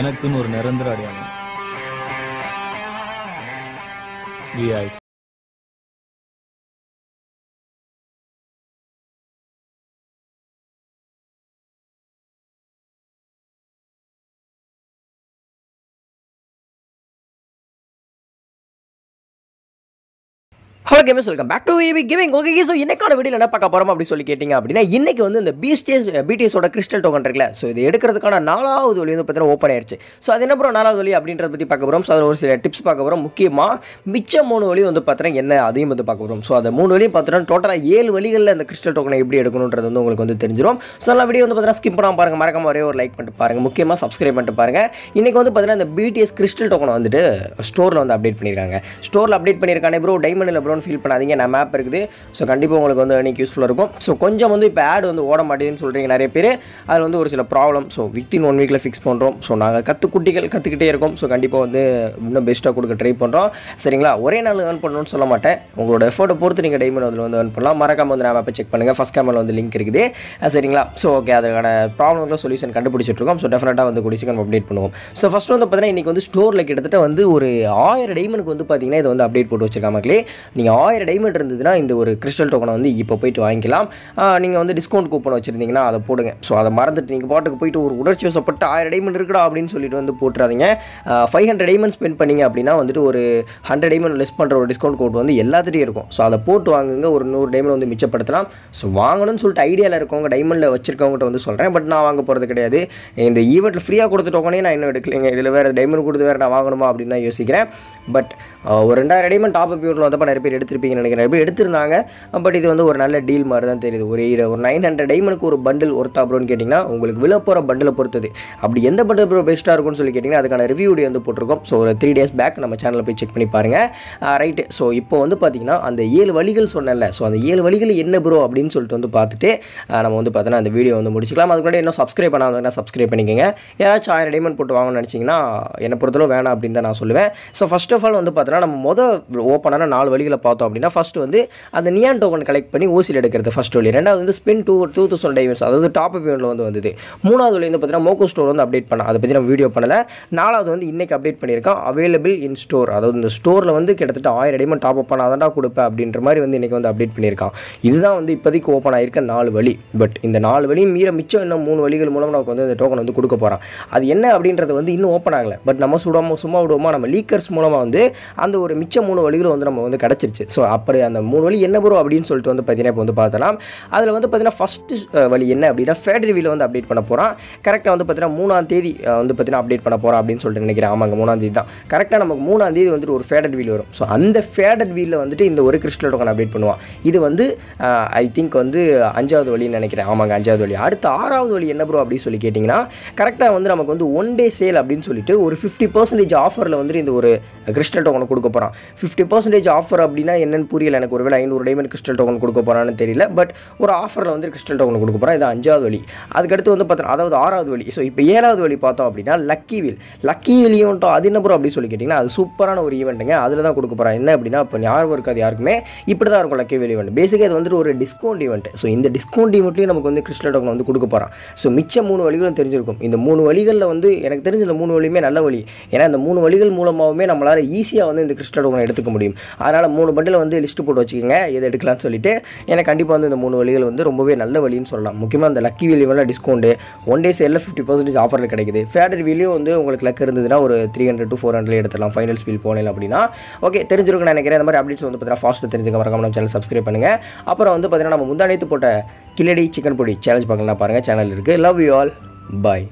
எனக்குன்னு ஒரு நிரந்தர அடையாளம் விஐ hello gamers welcome back to வி கிவிங் ஓகே ஸோ இன்னைக்கான வீடியோ என்ன பார்க்க போகிறோம் அப்படி சொல்லி கேட்டிங்க அப்படின்னா இன்றைக்கி வந்து இந்த பிஸ்டேஸ் பிடிஎஸோட கிறிஸ்டல் டோக்கன் இருக்குல்ல ஸோ இது எடுக்கிறதுக்கான நாலாவது வழி வந்து பார்த்தீங்கன்னா ஓப்பன் ஆயிடுச்சு ஸோ அது என்ன அப்புறம் நாலாவது வழி அப்படின்றத பற்றி பார்க்க போகிறோம் ஸோ அதில் ஒரு சில டிப்ஸ் பார்க்க போகிறோம் முக்கியமாக மிச்சம் மூணு வழி வந்து பார்த்தீங்கன்னா என்ன அதையும் வந்து பார்க்க போகிறோம் ஸோ அந்த மூணு வழியும் பார்த்தோன்னா டோட்டலாக ஏழு வழிகளில் இந்த கிறிஸ்டல் டோக்கனை எப்படி எடுக்கணுன்றது வந்து உங்களுக்கு வந்து தெரிஞ்சிடும் ஸோ நல்லா வீடியோ வந்து பார்த்தீங்கன்னா ஸ்கிப் பண்ணாமல் பாருங்கள் மறக்காம ஒரே ஒரு லைக் பண்ணிட்டு பாருங்கள் முக்கியமாக சப்ஸ்கிரைப் பண்ணிட்டு பாருங்கள் இன்றைக்கி வந்து பார்த்தீங்கன்னா இந்த பிடிஎஸ் கிறிஸ்டல் டோக்கனை வந்துட்டு ஸ்டோரில் வந்து அப்டேட் பண்ணியிருக்காங்க ஸ்டோரில் அப்டேட் பண்ணியிருக்கானே ப்ரோ டைமண்டில் ப்ரோ ஒன்று ஃபீல் பண்ணாதீங்க நான் மேப் இருக்குது ஸோ கண்டிப்பாக உங்களுக்கு வந்து அன்றைக்கி யூஸ்ஃபுல்லாக இருக்கும் ஸோ கொஞ்சம் வந்து இப்போ ஆட் வந்து ஓட மாட்டேதுன்னு சொல்கிறீங்க நிறைய பேர் அதில் வந்து ஒரு சில ப்ராப்ளம் ஸோ வித்தின் ஒன் வீக்கில் ஃபிக்ஸ் பண்ணுறோம் ஸோ நாங்கள் கற்று குட்டிகள் கற்றுக்கிட்டே இருக்கோம் ஸோ கண்டிப்பாக வந்து இன்னும் பெஸ்ட்டாக கொடுக்க ட்ரை பண்ணுறோம் சரிங்களா ஒரே நாள் ஏர்ன் பண்ணணும்னு சொல்ல மாட்டேன் உங்களோட எஃபோர்ட்டை பொறுத்து நீங்கள் டைமண்ட் அதில் வந்து ஏர்ன் பண்ணலாம் மறக்காமல் வந்து நான் செக் பண்ணுங்கள் ஃபஸ்ட் கேமரில் வந்து லிங்க் இருக்குது சரிங்களா ஸோ ஓகே அதுக்கான ப்ராப்ளம்லாம் சொல்யூஷன் கண்டுபிடிச்சிட்ருக்கோம் ஸோ டெஃபினட்டாக வந்து குடிச்சு நம்ம அப்டேட் பண்ணுவோம் ஸோ ஃபஸ்ட்டு வந்து பார்த்தீங்கன்னா இன்றைக்கி வந்து ஸ்டோரில் கிட்டத்தட்ட வந்து ஒரு ஆயிரம் டைமனுக்கு வந்து பார்த்தீங்கன்னா இதை வந்து அப்டேட் போட்டு வச்சிருக்காமக்களே நீங்கள் நீங்கள் ஆயிரம் டைமண்ட் இருந்ததுன்னா இந்த ஒரு கிறிஸ்டல் டோக்கனை வந்து இப்போ போயிட்டு வாங்கிக்கலாம் நீங்கள் வந்து டிஸ்கவுண்ட் கூப்பன் வச்சுருந்தீங்கன்னா அதை போடுங்க ஸோ அதை மறந்துட்டு நீங்கள் பாட்டுக்கு போயிட்டு ஒரு உணர்ச்சி வசப்பட்டு ஆயிரம் டைமண்ட் இருக்கா அப்படின்னு சொல்லிட்டு வந்து போட்டுறாதீங்க ஃபைவ் ஹண்ட்ரட் டைமண்ட் ஸ்பெண்ட் பண்ணிங்க அப்படின்னா வந்துட்டு ஒரு ஹண்ட்ரட் டைமண்ட் லெஸ் பண்ணுற ஒரு டிஸ்கவுண்ட் கோட் வந்து எல்லாத்துலேயும் இருக்கும் ஸோ அதை போட்டு வாங்குங்க ஒரு நூறு டைமண்ட் வந்து மிச்சப்படுத்தலாம் ஸோ வாங்கணும்னு சொல்லிட்டு ஐடியாவில் இருக்கவங்க டைமண்டில் வச்சிருக்கவங்ககிட்ட வந்து சொல்கிறேன் பட் நான் வாங்க போகிறது கிடையாது இந்த ஈவெண்ட்டில் ஃப்ரீயாக கொடுத்த டோக்கனே நான் இன்னும் எடுக்கலைங்க இதில் வேறு டைமண்ட் கொடுத்து வேறு நான் வாங்கணுமா அப்படின்னு தான் யோசிக்கிறேன் பட் ஒரு ரெண்டாயிரம் டைமண்ட் டாப் அப் யூரில் வந்தப்போ நிறைய பேர் எடுத்துருப்பீங்கன்னு எடுத்திருப்பீங்கன்னு நினைக்கிறேன் எப்படி எடுத்திருந்தாங்க பட் இது வந்து ஒரு நல்ல டீல் மாதிரி தான் தெரியுது ஒரு ஒரு நைன் ஹண்ட்ரட் டைமனுக்கு ஒரு பண்டில் ஒருத்தா அப்படின்னு கேட்டிங்கன்னா உங்களுக்கு விழ போகிற பண்டிலை பொறுத்தது அப்படி எந்த பண்டில் ப்ரோ பெஸ்ட்டாக இருக்கும்னு சொல்லி கேட்டிங்கன்னா அதுக்கான ரிவ்யூ வீடியோ வந்து போட்டிருக்கோம் ஸோ ஒரு த்ரீ டேஸ் பேக் நம்ம சேனலில் போய் செக் பண்ணி பாருங்கள் ரைட்டு ஸோ இப்போ வந்து பார்த்திங்கன்னா அந்த ஏழு வழிகள் சொன்னல ஸோ அந்த ஏழு வழிகள் என்ன ப்ரோ அப்படின்னு சொல்லிட்டு வந்து பார்த்துட்டு நம்ம வந்து பார்த்தோன்னா அந்த வீடியோ வந்து முடிச்சுக்கலாம் அது கூட இன்னும் சப்ஸ்கிரைப் பண்ணாதுன்னா சப்ஸ்கிரைப் பண்ணிக்கோங்க ஏதாச்சும் ஆயிரம் டைமண்ட் போட்டு வாங்கணும்னு நினச்சிங்கன்னா என்னை பொறுத்தளவு வேணாம் அப்படின்னு தான் நான் சொல்லுவேன் ஸோ ஃபஸ்ட் ஆஃப் ஆல் வந்து பார்த்தோன்னா நம்ம முதல் ஓப்பனான நாலு வழிகளை பார்த்தோம் அப்படின்னா ஃபஸ்ட்டு வந்து அந்த நியான் டோக்கன் கலெக்ட் பண்ணி ஓசியில் எடுக்கிறது ஃபஸ்ட் வழி ரெண்டாவது வந்து ஸ்பின் டூ டூ தௌசண்ட் டைவர்ஸ் அதாவது டாப் அப் இவெண்ட்டில் வந்து வந்தது மூணாவது வழி வந்து பார்த்தீங்கன்னா மோகோ ஸ்டோர் வந்து அப்டேட் பண்ண அதை பற்றி நம்ம வீடியோ பண்ணலை நாலாவது வந்து இன்றைக்கி அப்டேட் பண்ணியிருக்கான் அவைலபிள் இன் ஸ்டோர் அதாவது இந்த ஸ்டோரில் வந்து கிட்டத்தட்ட ஆயிரம் டைமண்ட் டாப் அப் பண்ணால் தான்டா கொடுப்பேன் அப்படின்ற மாதிரி வந்து இன்றைக்கி வந்து அப்டேட் பண்ணியிருக்கான் இதுதான் வந்து இப்போதைக்கு ஓப்பன் ஆகிருக்க நாலு வழி பட் இந்த நாலு வழியும் மீற மிச்சம் இன்னும் மூணு வழிகள் மூலம் நமக்கு வந்து இந்த டோக்கன் வந்து கொடுக்க போகிறான் அது என்ன அப்படின்றது வந்து இன்னும் ஓப்பன் ஆகலை பட் நம்ம சுடாமல் சும்மா விடுவோமா நம்ம லீக்கர்ஸ் மூலமாக வந்து அந்த ஒரு மிச்சம் மூணு வழிகளும் வந்து நம்ம வந்து கிடச்சிருச்சு வந்துச்சு ஸோ அப்படி அந்த மூணு வழி என்ன ப்ரோ அப்படின்னு சொல்லிட்டு வந்து பார்த்தீங்கன்னா இப்போ வந்து பார்த்தலாம் அதில் வந்து பார்த்தீங்கன்னா ஃபஸ்ட்டு வழி என்ன அப்படின்னா ஃபேட்ரி ரிவியூவில் வந்து அப்டேட் பண்ண போகிறான் கரெக்டாக வந்து பார்த்தீங்கன்னா மூணாம் தேதி வந்து பார்த்தீங்கன்னா அப்டேட் பண்ண போகிறான் அப்படின்னு சொல்லிட்டு நினைக்கிறேன் ஆமாங்க மூணாம் தேதி தான் கரெக்டாக நமக்கு மூணாம் தேதி வந்துட்டு ஒரு ஃபேடட் வீல் வரும் ஸோ அந்த ஃபேடட் வீலில் வந்துட்டு இந்த ஒரு கிறிஸ்டல் டோக்கன் அப்டேட் பண்ணுவான் இது வந்து ஐ திங்க் வந்து அஞ்சாவது வழின்னு நினைக்கிறேன் ஆமாங்க அஞ்சாவது வழி அடுத்து ஆறாவது வழி என்ன ப்ரோ அப்படின்னு சொல்லி கேட்டிங்கன்னா கரெக்டாக வந்து நமக்கு வந்து ஒன் டே சேல் அப்படின்னு சொல்லிட்டு ஒரு ஃபிஃப்டி பர்சன்டேஜ் ஆஃபரில் வந்துட்டு இந்த ஒரு கிறிஸ்டல் டோக்கனை கொடுக்க போகிறான் ஃபிஃப்டி பர்சன்டேஜ் ஆஃபர் அப்படின்னா என்னன்னு புரியல எனக்கு ஒருவேளை ஐநூறு டைமண்ட் கிறிஸ்டல் டோக்கன் கொடுக்க போகிறான்னு தெரியல பட் ஒரு ஆஃபரில் வந்து கிறிஸ்டல் டோக்கன் கொடுக்க போகிறேன் இது அஞ்சாவது வழி அதுக்கடுத்து வந்து பார்த்தா அதாவது ஆறாவது வழி ஸோ இப்போ ஏழாவது வழி பார்த்தோம் அப்படின்னா லக்கி வில் லக்கி வீலியோன்ட்டோ அது என்ன ப்ரோ அப்படின்னு சொல்லி கேட்டிங்கன்னா அது சூப்பரான ஒரு ஈவெண்ட்டுங்க அதில் தான் கொடுக்க போகிறேன் என்ன அப்படின்னா இப்போ ஞாபகம் இருக்காது யாருக்குமே இப்படி தான் இருக்கும் லக்கி வீல் ஈவெண்ட் பேசிக்காக இது வந்துட்டு ஒரு டிஸ்கவுண்ட் ஈவெண்ட் ஸோ இந்த டிஸ்கவுண்ட் ஈவெண்ட்லேயும் நமக்கு வந்து கிறிஸ்டல் டோக்கன் வந்து கொடுக்க போகிறான் ஸோ மிச்ச மூணு வழிகளும் தெரிஞ்சிருக்கும் இந்த மூணு வழிகளில் வந்து எனக்கு தெரிஞ்ச இந்த மூணு வழியுமே நல்ல வழி ஏன்னா இந்த மூணு வழிகள் மூலமாகவுமே நம்மளால் ஈஸியாக வந்து இந்த கிறிஸ்டல் டோக்கன் எடுத்துக்க முடியும் அதனால் மூணு மூணு பண்டில் வந்து லிஸ்ட்டு போட்டு வச்சுக்கோங்க எது எடுக்கலாம்னு சொல்லிட்டு ஏன்னா கண்டிப்பாக வந்து இந்த மூணு வழிகள் வந்து ரொம்பவே நல்ல வழின்னு சொல்லலாம் முக்கியமாக அந்த லக்கி வீலியெல்லாம் டிஸ்கவுண்ட்டு ஒன் டேஸ் எல்லாம் ஃபிஃப்டி பர்சன்டேஜ் ஆஃபரில் கிடைக்குது ஃபேடர் வீலியும் வந்து உங்களுக்கு லக் இருந்ததுன்னா ஒரு three hundred to four hundred எடுத்துலாம் ஃபைனல் ஸ்பீல் போனேன் அப்படின்னா ஓகே தெரிஞ்சிருக்கும் நான் நினைக்கிறேன் இந்த மாதிரி அப்டேட்ஸ் வந்து பார்த்தீங்கன்னா ஃபாஸ்ட்டு தெரிஞ்சுக்க மறக்காம சேனல் சப்ஸ்கிரைப் பண்ணுங்கள் அப்புறம் வந்து பார்த்தீங்கன்னா நம்ம முந்தானத்து போட்ட கிளடி சிக்கன் பொடி சேலஞ்ச் பார்க்கலாம் பாருங்கள் சேனல் இருக்குது லவ் யூ ஆல் பாய்